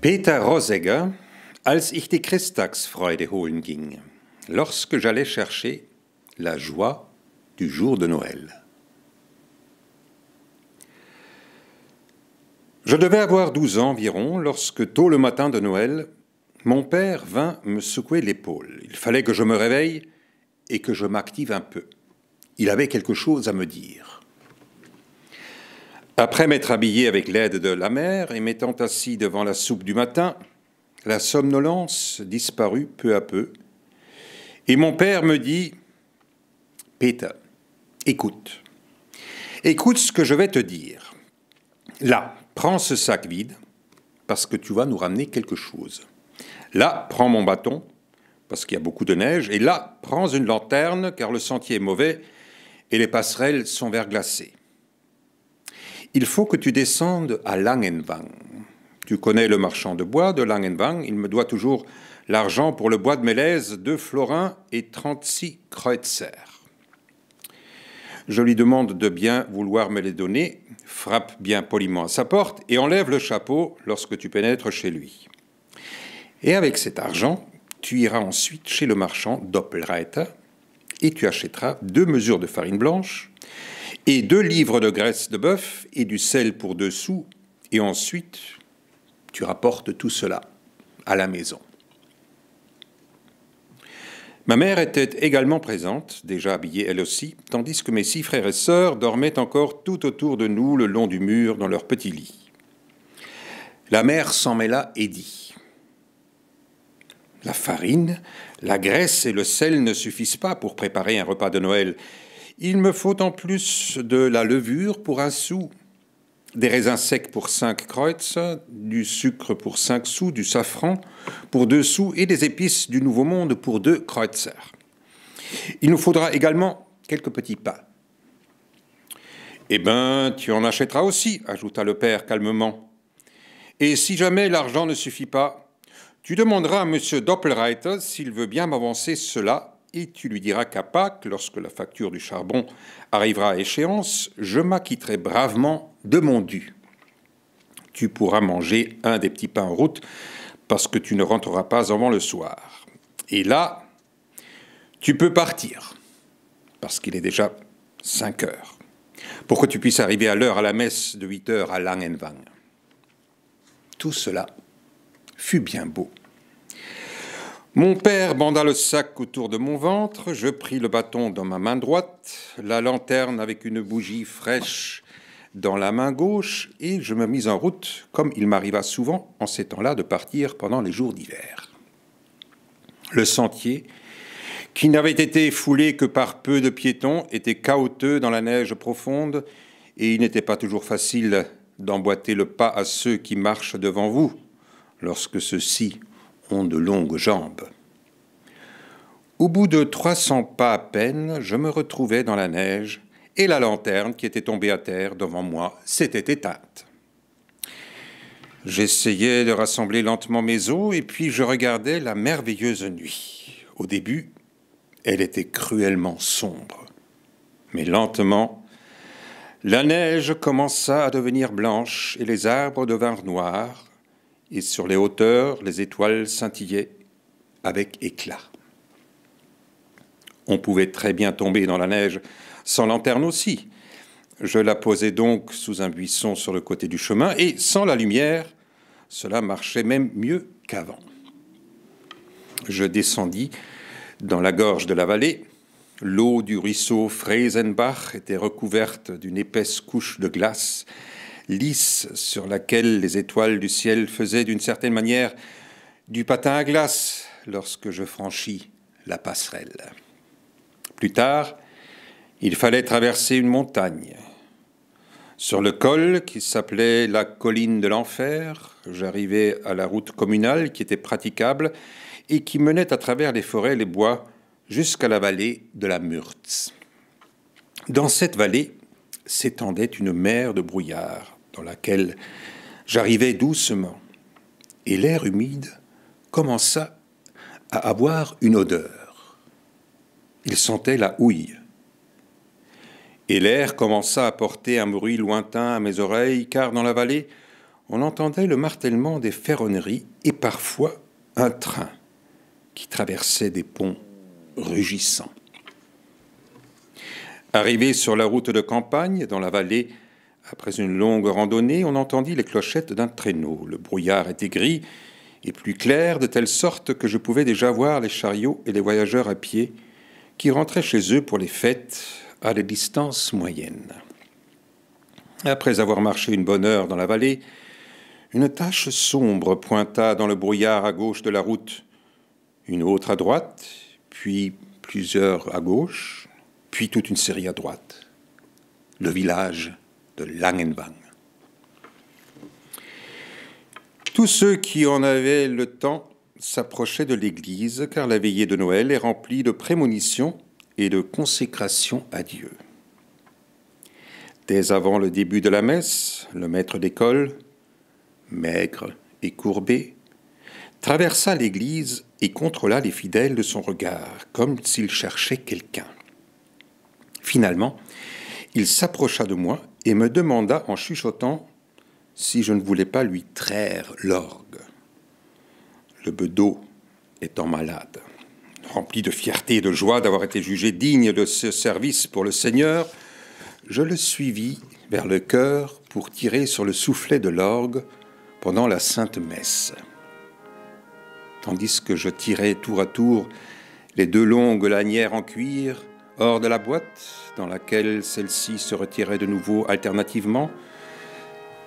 Peter Rosegger, Als ich die Christtagsfreude holen ging, lorsque j'allais chercher la joie du jour de Noël. Je devais avoir douze ans environ lorsque, tôt le matin de Noël, mon père vint me secouer l'épaule. Il fallait que je me réveille et que je m'active un peu. Il avait quelque chose à me dire. Après m'être habillé avec l'aide de la mère et m'étant assis devant la soupe du matin, la somnolence disparut peu à peu, et mon père me dit Peter, écoute, écoute ce que je vais te dire. Là, prends ce sac vide, parce que tu vas nous ramener quelque chose. Là, prends mon bâton, parce qu'il y a beaucoup de neige, et là, prends une lanterne, car le sentier est mauvais et les passerelles sont verglacées. Il faut que tu descendes à Langenwang. Tu connais le marchand de bois de Langenwang, il me doit toujours l'argent pour le bois de Mélèze, 2 florins et 36 kreutzer. Je lui demande de bien vouloir me les donner, frappe bien poliment à sa porte et enlève le chapeau lorsque tu pénètres chez lui. Et avec cet argent, tu iras ensuite chez le marchand Doppelreiter et tu achèteras deux mesures de farine blanche, et deux livres de graisse de bœuf et du sel pour deux sous, et ensuite tu rapportes tout cela à la maison. Ma mère était également présente, déjà habillée elle aussi, tandis que mes six frères et sœurs dormaient encore tout autour de nous le long du mur dans leur petit lit. La mère s'en mêla et dit La farine, la graisse et le sel ne suffisent pas pour préparer un repas de Noël. Il me faut en plus de la levure pour un sou, des raisins secs pour cinq kreutz, du sucre pour cinq sous, du safran pour deux sous et des épices du Nouveau Monde pour deux kreutzers. Il nous faudra également quelques petits pains. Eh ben, tu en achèteras aussi, ajouta le père calmement. Et si jamais l'argent ne suffit pas, tu demanderas à M. Doppelreiter s'il veut bien m'avancer cela et tu lui diras qu'à Pâques, lorsque la facture du charbon arrivera à échéance, je m'acquitterai bravement de mon dû. Tu pourras manger un des petits pains en route parce que tu ne rentreras pas avant le soir. Et là, tu peux partir parce qu'il est déjà 5 heures pour que tu puisses arriver à l'heure à la messe de 8 heures à Langenwang. Tout cela fut bien beau. Mon père banda le sac autour de mon ventre, je pris le bâton dans ma main droite, la lanterne avec une bougie fraîche dans la main gauche, et je me mis en route, comme il m'arriva souvent en ces temps-là de partir pendant les jours d'hiver. Le sentier, qui n'avait été foulé que par peu de piétons, était chaoteux dans la neige profonde, et il n'était pas toujours facile d'emboîter le pas à ceux qui marchent devant vous, lorsque ceux-ci ont de longues jambes. Au bout de 300 pas à peine, je me retrouvais dans la neige et la lanterne qui était tombée à terre devant moi s'était éteinte. J'essayais de rassembler lentement mes os et puis je regardais la merveilleuse nuit. Au début, elle était cruellement sombre. Mais lentement, la neige commença à devenir blanche et les arbres devinrent noirs et sur les hauteurs, les étoiles scintillaient avec éclat. On pouvait très bien tomber dans la neige sans lanterne aussi. Je la posais donc sous un buisson sur le côté du chemin, et sans la lumière, cela marchait même mieux qu'avant. Je descendis dans la gorge de la vallée. L'eau du ruisseau Freisenbach était recouverte d'une épaisse couche de glace lisse sur laquelle les étoiles du ciel faisaient d'une certaine manière du patin à glace lorsque je franchis la passerelle. Plus tard, il fallait traverser une montagne. Sur le col qui s'appelait la colline de l'enfer, j'arrivais à la route communale qui était praticable et qui menait à travers les forêts et les bois jusqu'à la vallée de la Murtz. Dans cette vallée s'étendait une mer de brouillard, dans laquelle j'arrivais doucement, et l'air humide commença à avoir une odeur. Il sentait la houille. Et l'air commença à porter un bruit lointain à mes oreilles, car dans la vallée, on entendait le martèlement des ferronneries et parfois un train qui traversait des ponts rugissants. Arrivé sur la route de campagne, dans la vallée, après une longue randonnée, on entendit les clochettes d'un traîneau. Le brouillard était gris et plus clair, de telle sorte que je pouvais déjà voir les chariots et les voyageurs à pied qui rentraient chez eux pour les fêtes à des distances moyennes. Après avoir marché une bonne heure dans la vallée, une tache sombre pointa dans le brouillard à gauche de la route, une autre à droite, puis plusieurs à gauche, puis toute une série à droite. Le village de Langenwang. Tous ceux qui en avaient le temps s'approchaient de l'église, car la veillée de Noël est remplie de prémonitions et de consécration à Dieu. Dès avant le début de la messe, le maître d'école, maigre et courbé, traversa l'église et contrôla les fidèles de son regard, comme s'il cherchait quelqu'un. Finalement, il s'approcha de moi et me demanda en chuchotant si je ne voulais pas lui traire l'orgue. Le bedeau étant malade, rempli de fierté et de joie d'avoir été jugé digne de ce service pour le Seigneur, je le suivis vers le chœur pour tirer sur le soufflet de l'orgue pendant la sainte messe. Tandis que je tirais tour à tour les deux longues lanières en cuir hors de la boîte, dans laquelle celle-ci se retirait de nouveau alternativement,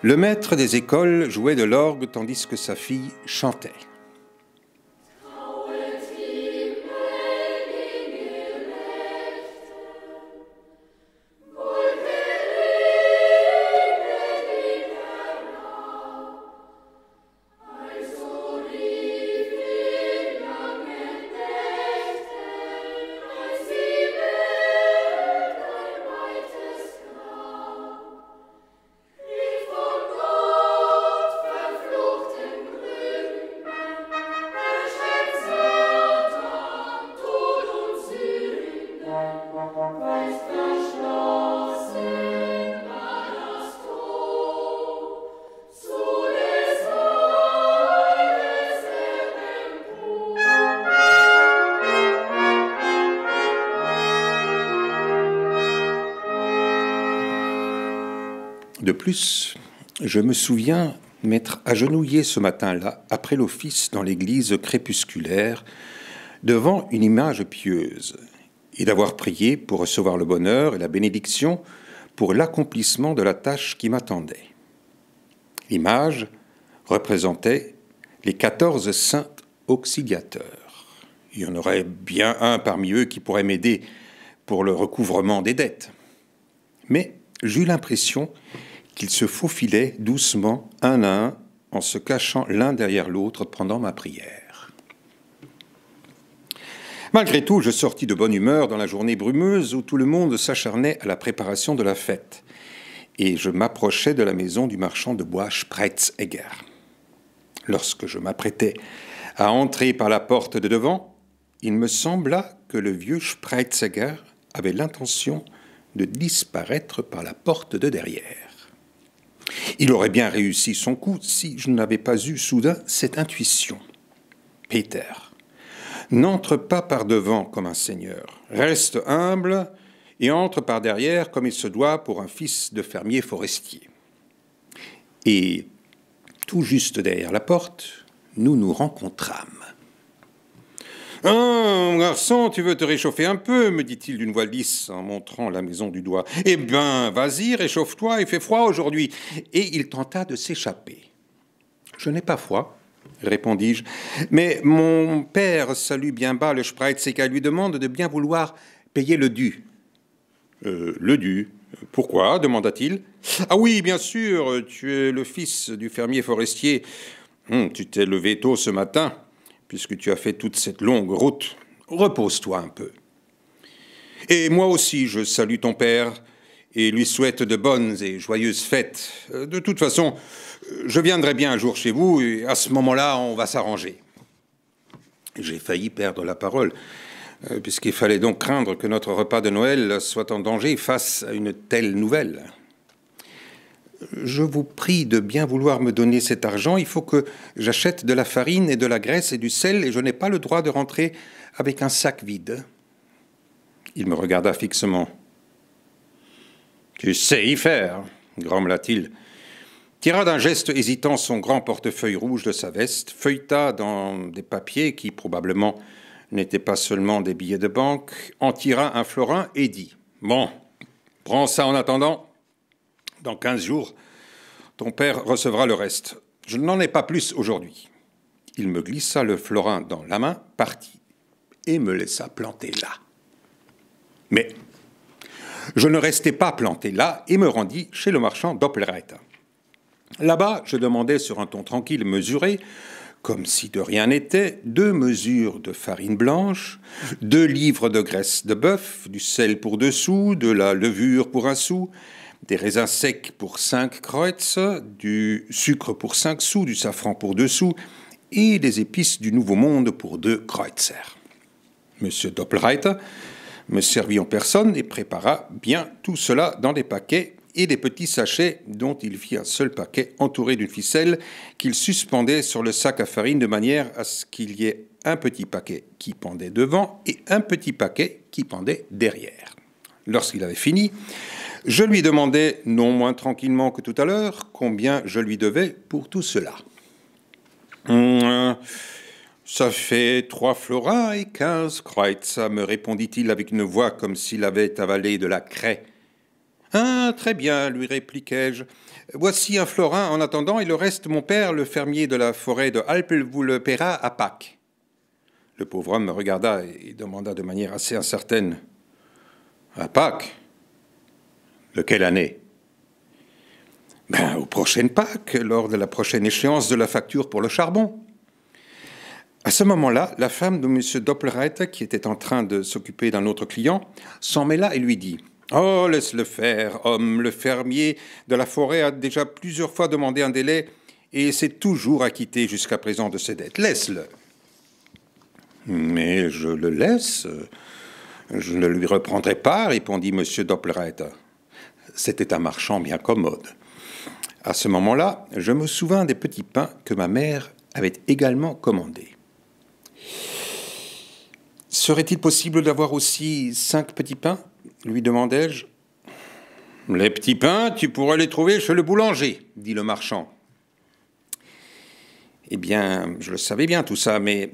le maître des écoles jouait de l'orgue tandis que sa fille chantait. De plus, je me souviens m'être agenouillé ce matin-là, après l'office dans l'église crépusculaire, devant une image pieuse, et d'avoir prié pour recevoir le bonheur et la bénédiction pour l'accomplissement de la tâche qui m'attendait. L'image représentait les quatorze saints auxiliateurs. Il y en aurait bien un parmi eux qui pourrait m'aider pour le recouvrement des dettes. Mais j'eus l'impression qu'ils se faufilaient doucement, un à un, en se cachant l'un derrière l'autre pendant ma prière. Malgré tout, je sortis de bonne humeur dans la journée brumeuse où tout le monde s'acharnait à la préparation de la fête, et je m'approchais de la maison du marchand de bois Spreitzegger. Lorsque je m'apprêtais à entrer par la porte de devant, il me sembla que le vieux Spreitzegger avait l'intention de disparaître par la porte de derrière. Il aurait bien réussi son coup si je n'avais pas eu soudain cette intuition. Peter, n'entre pas par devant comme un seigneur, reste humble et entre par derrière comme il se doit pour un fils de fermier forestier. Et tout juste derrière la porte, nous nous rencontrâmes. Ah, mon hein, garçon, tu veux te réchauffer un peu, me dit-il d'une voix lisse en montrant la maison du doigt. Eh bien, vas-y, réchauffe-toi, il fait froid aujourd'hui. Et il tenta de s'échapper. Je n'ai pas froid, répondis-je, mais mon père salue bien bas le Spreitzeka et lui demande de bien vouloir payer le dû. Euh, le dû Pourquoi demanda-t-il. Ah oui, bien sûr, tu es le fils du fermier forestier. Hum, tu t'es levé tôt ce matin puisque tu as fait toute cette longue route, repose-toi un peu. Et moi aussi, je salue ton père et lui souhaite de bonnes et joyeuses fêtes. Euh, de toute façon, euh, je viendrai bien un jour chez vous et à ce moment-là, on va s'arranger. J'ai failli perdre la parole, euh, puisqu'il fallait donc craindre que notre repas de Noël soit en danger face à une telle nouvelle je vous prie de bien vouloir me donner cet argent, il faut que j'achète de la farine et de la graisse et du sel, et je n'ai pas le droit de rentrer avec un sac vide. Il me regarda fixement. Tu sais y faire, grommela-t-il. Tira d'un geste hésitant son grand portefeuille rouge de sa veste, feuilleta dans des papiers qui probablement n'étaient pas seulement des billets de banque, en tira un florin et dit Bon, prends ça en attendant. Dans 15 jours, ton père recevra le reste. Je n'en ai pas plus aujourd'hui. Il me glissa le florin dans la main, partit, et me laissa planter là. Mais je ne restai pas planté là et me rendis chez le marchand d'Oppleretta. Là-bas, je demandais sur un ton tranquille mesuré, comme si de rien n'était, deux mesures de farine blanche, deux livres de graisse de bœuf, du sel pour dessous, de la levure pour un sou, des raisins secs pour 5 kreutz, du sucre pour 5 sous, du safran pour 2 sous et des épices du Nouveau Monde pour 2 kreutzers. Monsieur Doppelreiter me servit en personne et prépara bien tout cela dans des paquets et des petits sachets dont il fit un seul paquet entouré d'une ficelle qu'il suspendait sur le sac à farine de manière à ce qu'il y ait un petit paquet qui pendait devant et un petit paquet qui pendait derrière. Lorsqu'il avait fini, je lui demandai, non moins tranquillement que tout à l'heure, combien je lui devais pour tout cela. Hum, euh, ça fait trois florins et quinze croit-ça, me répondit-il avec une voix comme s'il avait avalé de la craie. Ah, très bien, lui répliquai-je. Voici un florin en attendant et le reste, mon père, le fermier de la forêt de Alpes vous le à Pâques. Le pauvre homme me regarda et demanda de manière assez incertaine. À Pâques de quelle année ben, Aux prochaines Pâques, lors de la prochaine échéance de la facture pour le charbon. À ce moment-là, la femme de M. Doppelreiter, qui était en train de s'occuper d'un autre client, s'en mêla et lui dit Oh, laisse-le faire, homme, le fermier de la forêt a déjà plusieurs fois demandé un délai et s'est toujours acquitté jusqu'à présent de ses dettes. Laisse-le. Mais je le laisse, je ne lui reprendrai pas, répondit M. Doppelreiter. C'était un marchand bien commode. À ce moment-là, je me souvins des petits pains que ma mère avait également commandés. Serait-il possible d'avoir aussi cinq petits pains lui demandai-je. Les petits pains, tu pourrais les trouver chez le boulanger, dit le marchand. Eh bien, je le savais bien tout ça, mais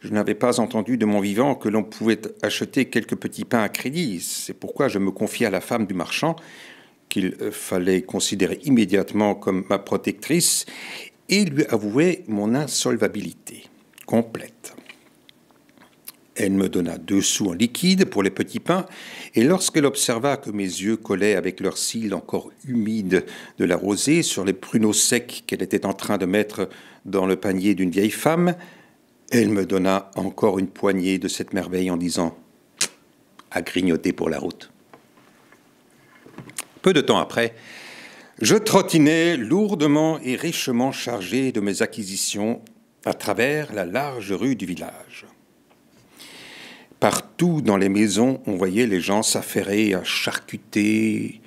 je n'avais pas entendu de mon vivant que l'on pouvait acheter quelques petits pains à crédit. C'est pourquoi je me confiais à la femme du marchand, qu'il fallait considérer immédiatement comme ma protectrice, et lui avouer mon insolvabilité complète. Elle me donna deux sous en liquide pour les petits pains, et lorsqu'elle observa que mes yeux collaient avec leurs cils encore humides de la rosée sur les pruneaux secs qu'elle était en train de mettre dans le panier d'une vieille femme, elle me donna encore une poignée de cette merveille en disant à grignoter pour la route. Peu de temps après, je trottinais lourdement et richement chargé de mes acquisitions à travers la large rue du village. Partout dans les maisons, on voyait les gens s'affairer à charcuter,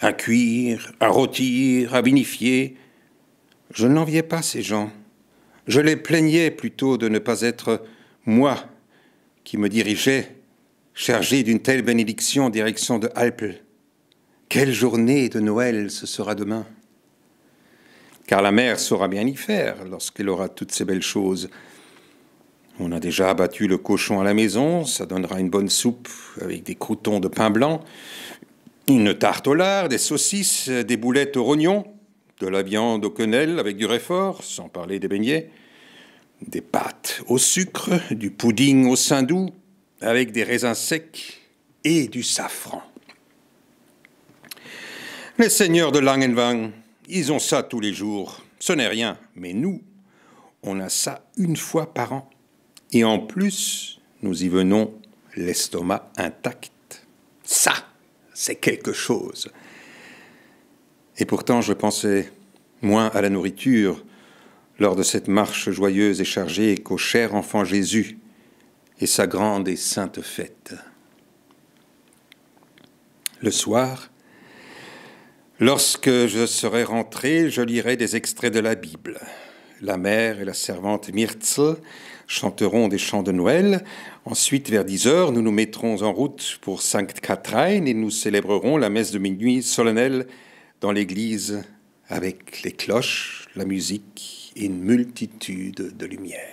à cuire, à rôtir, à vinifier. Je n'enviais pas ces gens. Je les plaignais plutôt de ne pas être moi qui me dirigeais, chargé d'une telle bénédiction en direction de Alpes. Quelle journée de Noël ce sera demain Car la mère saura bien y faire lorsqu'elle aura toutes ces belles choses. On a déjà abattu le cochon à la maison, ça donnera une bonne soupe avec des croutons de pain blanc, une tarte au lard, des saucisses, des boulettes au rognon de la viande au quenelle avec du réfort, sans parler des beignets, des pâtes au sucre, du pudding au doux, avec des raisins secs et du safran. Les seigneurs de Langenwang, ils ont ça tous les jours. Ce n'est rien, mais nous, on a ça une fois par an. Et en plus, nous y venons l'estomac intact. Ça, c'est quelque chose. Et pourtant, je pensais moins à la nourriture lors de cette marche joyeuse et chargée qu'au cher enfant Jésus et sa grande et sainte fête. Le soir, lorsque je serai rentré, je lirai des extraits de la Bible. La mère et la servante Mirtzl chanteront des chants de Noël. Ensuite, vers 10 heures, nous nous mettrons en route pour Sainte Catherine et nous célébrerons la messe de minuit solennelle dans l'église avec les cloches, la musique et une multitude de lumières.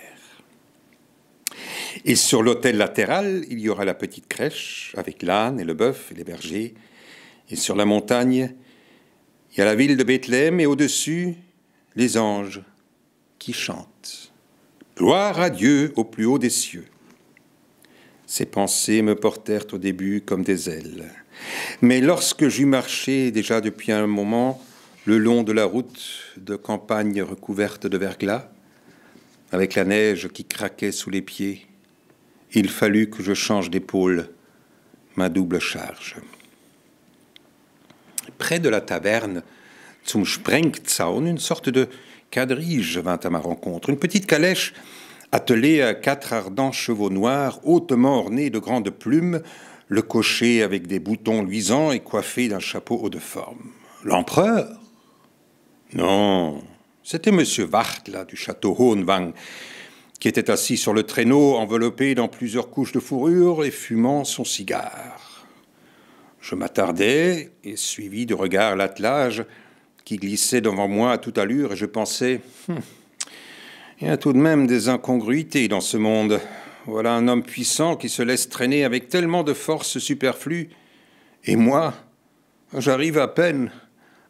Et sur l'autel latéral, il y aura la petite crèche avec l'âne et le bœuf et les bergers. Et sur la montagne, il y a la ville de Bethléem et au-dessus, les anges qui chantent. Gloire à Dieu au plus haut des cieux. Ces pensées me portèrent au début comme des ailes. Mais lorsque j'eus marché déjà depuis un moment le long de la route de campagne recouverte de verglas, avec la neige qui craquait sous les pieds, il fallut que je change d'épaule ma double charge. Près de la taverne, zum Sprengzaun, une sorte de quadrige vint à ma rencontre, une petite calèche attelée à quatre ardents chevaux noirs, hautement ornés de grandes plumes, le cocher avec des boutons luisants et coiffé d'un chapeau haut de forme. L'empereur Non, c'était M. là du château Hohenwang, qui était assis sur le traîneau, enveloppé dans plusieurs couches de fourrure et fumant son cigare. Je m'attardais et suivis de regard l'attelage qui glissait devant moi à toute allure, et je pensais hum, il y a tout de même des incongruités dans ce monde. Voilà un homme puissant qui se laisse traîner avec tellement de force superflue, et moi, j'arrive à peine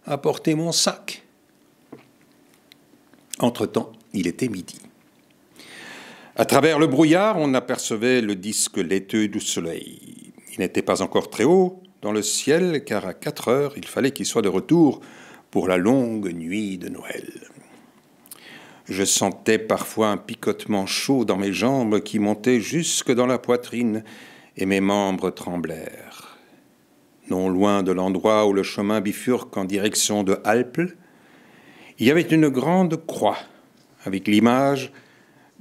à porter mon sac. Entre-temps, il était midi. À travers le brouillard, on apercevait le disque laiteux du soleil. Il n'était pas encore très haut dans le ciel, car à quatre heures, il fallait qu'il soit de retour pour la longue nuit de Noël. Je sentais parfois un picotement chaud dans mes jambes qui montait jusque dans la poitrine, et mes membres tremblèrent. Non loin de l'endroit où le chemin bifurque en direction de Alpes, il y avait une grande croix, avec l'image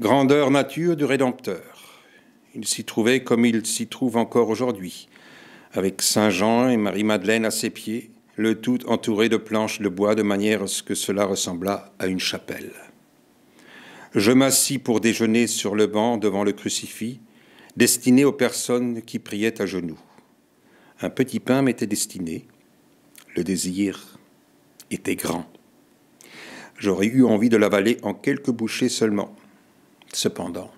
Grandeur nature du Rédempteur. Il s'y trouvait comme il s'y trouve encore aujourd'hui, avec Saint Jean et Marie-Madeleine à ses pieds, le tout entouré de planches de bois de manière à ce que cela ressemblât à une chapelle. Je m'assis pour déjeuner sur le banc devant le crucifix, destiné aux personnes qui priaient à genoux. Un petit pain m'était destiné. Le désir était grand. J'aurais eu envie de l'avaler en quelques bouchées seulement. Cependant,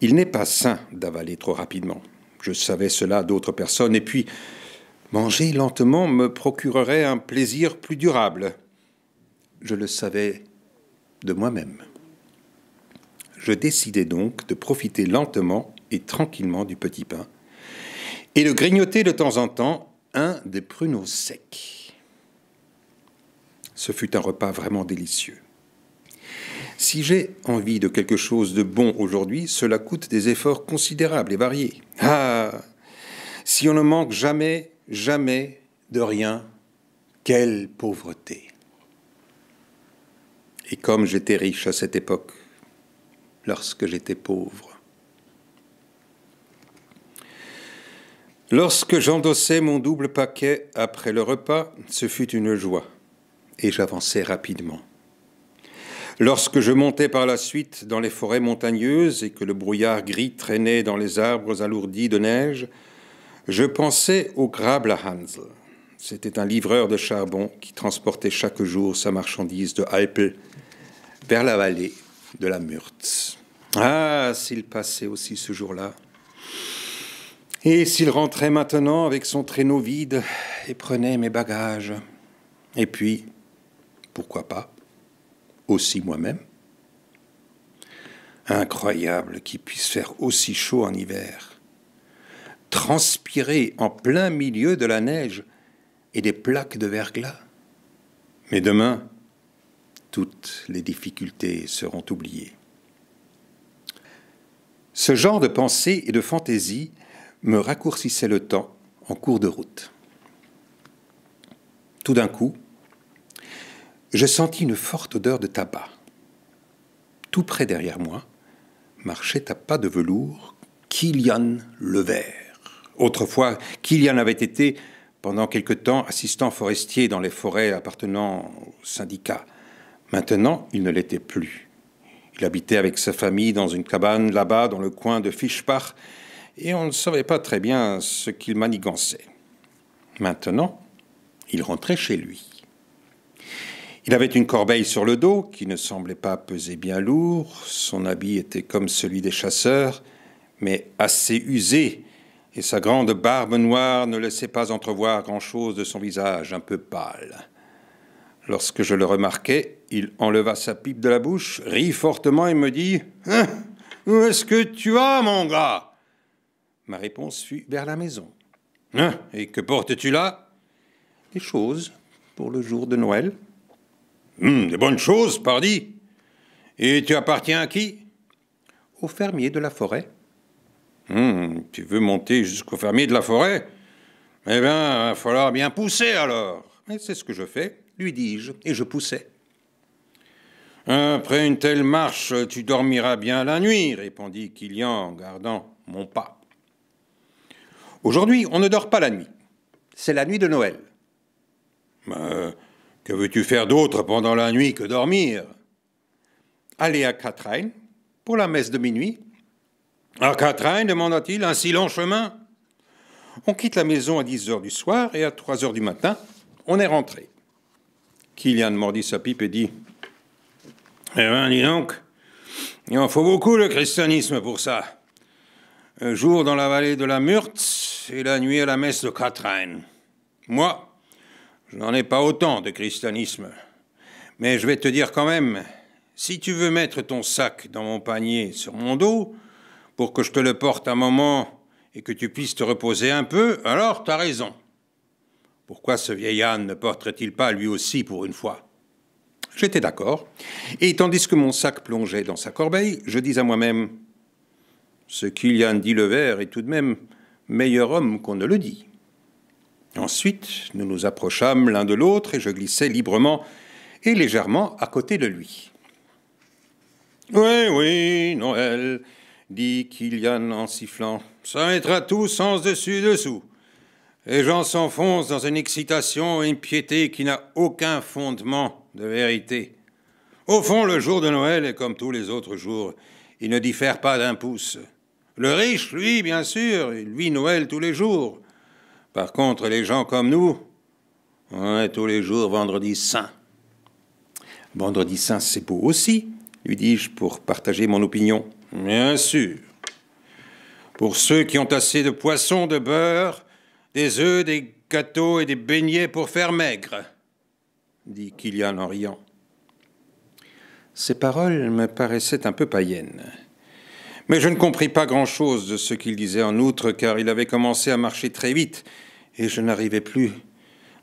il n'est pas sain d'avaler trop rapidement. Je savais cela d'autres personnes, et puis manger lentement me procurerait un plaisir plus durable. Je le savais de moi-même. Je décidai donc de profiter lentement et tranquillement du petit pain et de grignoter de temps en temps un des pruneaux secs. Ce fut un repas vraiment délicieux. Si j'ai envie de quelque chose de bon aujourd'hui, cela coûte des efforts considérables et variés. Ah Si on ne manque jamais, jamais de rien, quelle pauvreté Et comme j'étais riche à cette époque, lorsque j'étais pauvre. Lorsque j'endossais mon double paquet après le repas, ce fut une joie, et j'avançais rapidement. Lorsque je montais par la suite dans les forêts montagneuses et que le brouillard gris traînait dans les arbres alourdis de neige, je pensais au Hansel. C'était un livreur de charbon qui transportait chaque jour sa marchandise de Alpel vers la vallée de la Murtz. Ah, s'il passait aussi ce jour-là. Et s'il rentrait maintenant avec son traîneau vide et prenait mes bagages. Et puis, pourquoi pas, aussi moi-même. Incroyable qu'il puisse faire aussi chaud en hiver. Transpirer en plein milieu de la neige et des plaques de verglas. Mais demain, toutes les difficultés seront oubliées. Ce genre de pensée et de fantaisie me raccourcissait le temps en cours de route. Tout d'un coup, je sentis une forte odeur de tabac. Tout près derrière moi marchait à pas de velours Kylian le Autrefois, Kylian avait été, pendant quelque temps, assistant forestier dans les forêts appartenant au syndicat. Maintenant, il ne l'était plus. Il habitait avec sa famille dans une cabane là-bas, dans le coin de Fischbach, et on ne savait pas très bien ce qu'il manigançait. Maintenant, il rentrait chez lui. Il avait une corbeille sur le dos qui ne semblait pas peser bien lourd, son habit était comme celui des chasseurs, mais assez usé, et sa grande barbe noire ne laissait pas entrevoir grand-chose de son visage un peu pâle. Lorsque je le remarquai, il enleva sa pipe de la bouche, rit fortement et me dit hein, Où est-ce que tu as, mon gars Ma réponse fut Vers la maison. Hein, et que portes-tu là Des choses pour le jour de Noël. Hmm, des bonnes choses, pardi. Et tu appartiens à qui Au fermier de la forêt. Hmm, tu veux monter jusqu'au fermier de la forêt Eh bien, il va falloir bien pousser alors. Et c'est ce que je fais lui dis-je, et je poussai. Hein, après une telle marche, tu dormiras bien la nuit, répondit Kilian en gardant mon pas. Aujourd'hui, on ne dort pas la nuit. C'est la nuit de Noël. Mais que veux-tu faire d'autre pendant la nuit que dormir Aller à Catherine pour la messe de minuit. À ah, Katrain, demanda-t-il, un si long chemin On quitte la maison à 10 heures du soir et à 3 heures du matin, on est rentré. Kylian mordit sa pipe et dit Eh bien, dis donc, il en faut beaucoup le christianisme pour ça. Un jour dans la vallée de la Murtz et la nuit à la messe de Katrine. Moi, je n'en ai pas autant de christianisme. Mais je vais te dire quand même, si tu veux mettre ton sac dans mon panier sur mon dos, pour que je te le porte un moment et que tu puisses te reposer un peu, alors t'as raison. Pourquoi ce vieil âne ne porterait il pas lui aussi pour une fois J'étais d'accord, et tandis que mon sac plongeait dans sa corbeille, je dis à moi-même Ce Kylian dit le verre est tout de même meilleur homme qu'on ne le dit. Ensuite, nous nous approchâmes l'un de l'autre et je glissais librement et légèrement à côté de lui. Oui, oui, Noël, dit Kilian en sifflant, ça mettra tout sens dessus dessous. Les gens s'enfoncent dans une excitation une piété qui n'a aucun fondement de vérité. Au fond, le jour de Noël est comme tous les autres jours. Il ne diffère pas d'un pouce. Le riche, lui, bien sûr, il vit Noël tous les jours. Par contre, les gens comme nous, on est tous les jours vendredi saint. Vendredi saint, c'est beau aussi, lui dis-je pour partager mon opinion. Bien sûr. Pour ceux qui ont assez de poisson, de beurre, des œufs, des gâteaux et des beignets pour faire maigre, dit Kilian en riant. Ces paroles me paraissaient un peu païennes. Mais je ne compris pas grand-chose de ce qu'il disait en outre, car il avait commencé à marcher très vite, et je n'arrivais plus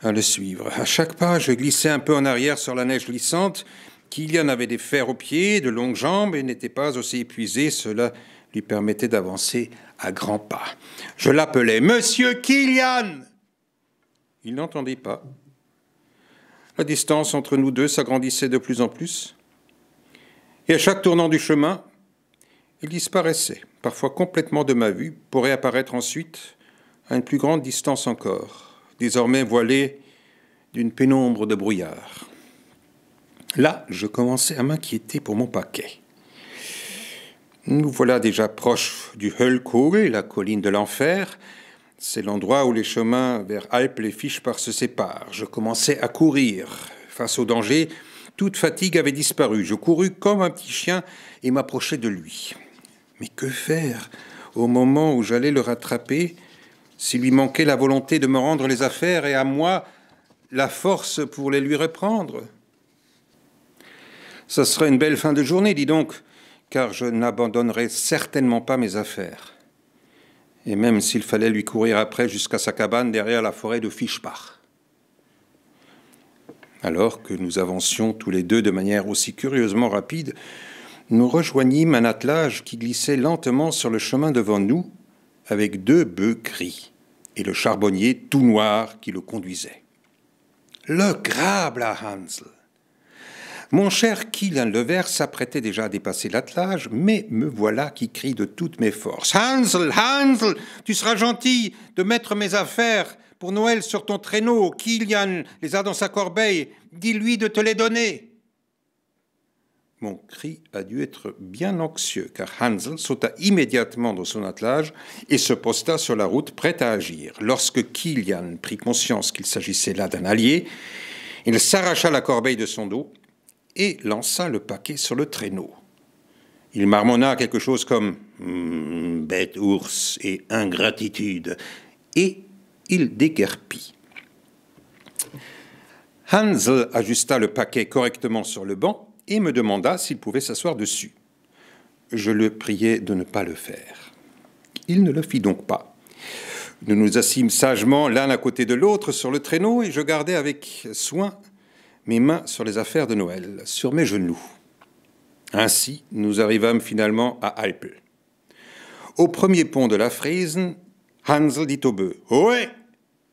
à le suivre. À chaque pas, je glissais un peu en arrière sur la neige glissante. Kilian avait des fers aux pieds, de longues jambes, et n'était pas aussi épuisé, cela lui permettait d'avancer à grands pas. Je l'appelais Monsieur Kilian. Il n'entendait pas. La distance entre nous deux s'agrandissait de plus en plus, et à chaque tournant du chemin, il disparaissait, parfois complètement de ma vue, pour réapparaître ensuite à une plus grande distance encore, désormais voilé d'une pénombre de brouillard. Là, je commençais à m'inquiéter pour mon paquet. Nous voilà déjà proches du Höllkogel, la colline de l'enfer. C'est l'endroit où les chemins vers Alpes et Fischbach se séparent. Je commençais à courir. Face au danger, toute fatigue avait disparu. Je courus comme un petit chien et m'approchais de lui. Mais que faire au moment où j'allais le rattraper s'il lui manquait la volonté de me rendre les affaires et à moi la force pour les lui reprendre Ça serait une belle fin de journée, dis donc car je n'abandonnerai certainement pas mes affaires. Et même s'il fallait lui courir après jusqu'à sa cabane derrière la forêt de Fischbach. Alors que nous avancions tous les deux de manière aussi curieusement rapide, nous rejoignîmes un attelage qui glissait lentement sur le chemin devant nous, avec deux bœufs cris, et le charbonnier tout noir qui le conduisait. Le à Hansel mon cher Kylian Levert s'apprêtait déjà à dépasser l'attelage, mais me voilà qui crie de toutes mes forces. Hansel, Hansel, tu seras gentil de mettre mes affaires pour Noël sur ton traîneau. Kylian les a dans sa corbeille. Dis-lui de te les donner. Mon cri a dû être bien anxieux, car Hansel sauta immédiatement dans son attelage et se posta sur la route, prêt à agir. Lorsque Kilian prit conscience qu'il s'agissait là d'un allié, il s'arracha la corbeille de son dos, et lança le paquet sur le traîneau. Il marmonna quelque chose comme hmm, bête ours et ingratitude, et il déguerpit. Hansel ajusta le paquet correctement sur le banc et me demanda s'il pouvait s'asseoir dessus. Je le priai de ne pas le faire. Il ne le fit donc pas. Nous nous assîmes sagement l'un à côté de l'autre sur le traîneau et je gardais avec soin mes mains sur les affaires de Noël, sur mes genoux. Ainsi, nous arrivâmes finalement à Alpe. Au premier pont de la Friesen, Hansel dit aux bœufs Ouais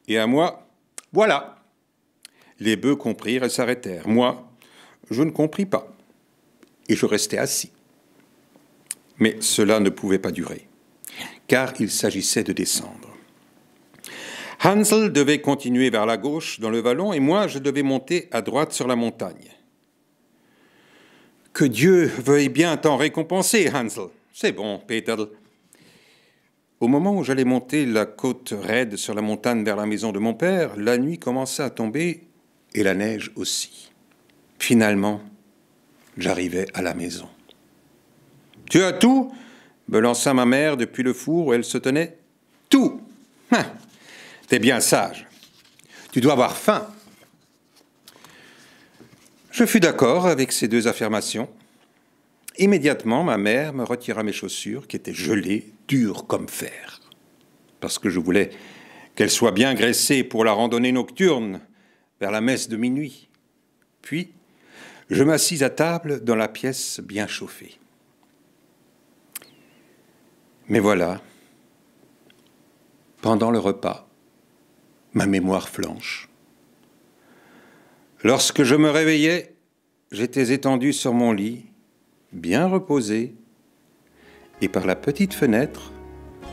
Et à moi Voilà Les bœufs comprirent et s'arrêtèrent. Moi, je ne compris pas. Et je restai assis. Mais cela ne pouvait pas durer, car il s'agissait de descendre. Hansel devait continuer vers la gauche dans le vallon et moi je devais monter à droite sur la montagne. Que Dieu veuille bien t'en récompenser, Hansel. C'est bon, Peter. Au moment où j'allais monter la côte raide sur la montagne vers la maison de mon père, la nuit commença à tomber et la neige aussi. Finalement, j'arrivais à la maison. Tu as tout me lança ma mère depuis le four où elle se tenait. Tout ah, T'es bien sage. Tu dois avoir faim. Je fus d'accord avec ces deux affirmations. Immédiatement, ma mère me retira mes chaussures qui étaient gelées, dures comme fer, parce que je voulais qu'elles soient bien graissées pour la randonnée nocturne vers la messe de minuit. Puis, je m'assis à table dans la pièce bien chauffée. Mais voilà, pendant le repas, ma mémoire flanche. Lorsque je me réveillais, j'étais étendu sur mon lit, bien reposé, et par la petite fenêtre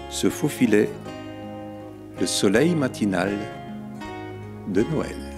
se faufilait le soleil matinal de Noël.